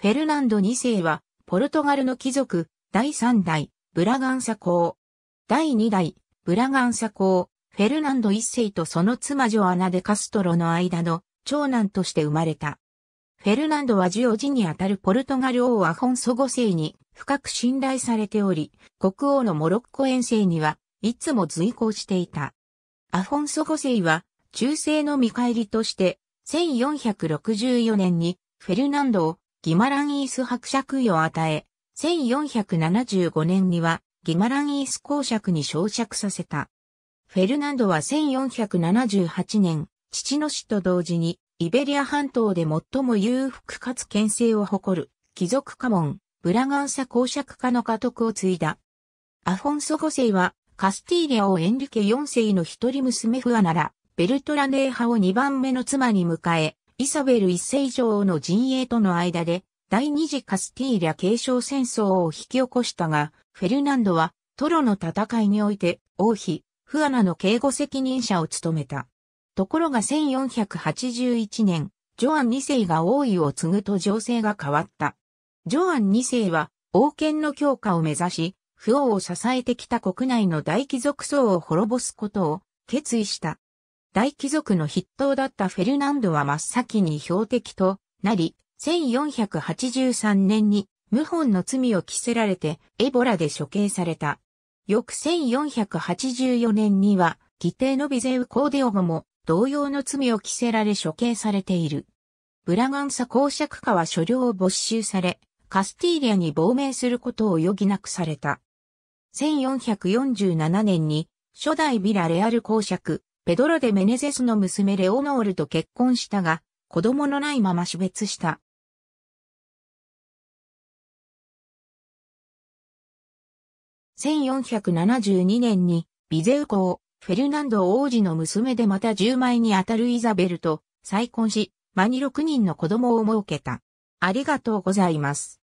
フェルナンド2世は、ポルトガルの貴族、第3代、ブラガンサ公。第2代、ブラガンサ公、フェルナンド1世とその妻ジョアナ・デ・カストロの間の長男として生まれた。フェルナンドはジオジにあたるポルトガル王アフォンソ5世に深く信頼されており、国王のモロッコ遠征にはいつも随行していた。アフォンソ5世は中世の見返りとして1464年にフェルナンドをギマランイース伯爵位を与え、1475年にはギマランイース公爵に昇爵させた。フェルナンドは1478年、父の死と同時に、イベリア半島で最も裕福かつ権勢を誇る、貴族家紋、ブラガンサ公爵家の家督を継いだ。アフォンソ5世は、カスティーリアをエンリケ4世の一人娘フアナラ、ベルトラネー派を2番目の妻に迎え、イサベル一世女王の陣営との間で、第二次カスティーリャ継承戦争を引き起こしたが、フェルナンドは、トロの戦いにおいて、王妃、フアナの警護責任者を務めた。ところが1481年、ジョアン二世が王位を継ぐと情勢が変わった。ジョアン二世は、王権の強化を目指し、不王を支えてきた国内の大貴族層を滅ぼすことを決意した。大貴族の筆頭だったフェルナンドは真っ先に標的となり、1483年に謀反の罪を着せられてエボラで処刑された。翌1484年には、義弟のビゼウ・コーデオゴも同様の罪を着せられ処刑されている。ブラガンサ公爵家は所領を没収され、カスティーリアに亡命することを余儀なくされた。1447年に初代ビラレアル公爵、ペドロでメネゼスの娘レオノールと結婚したが、子供のないまま死別した。1472年に、ビゼウ公、フェルナンド王子の娘でまた10枚にあたるイザベルと再婚し、間に6人の子供を設けた。ありがとうございます。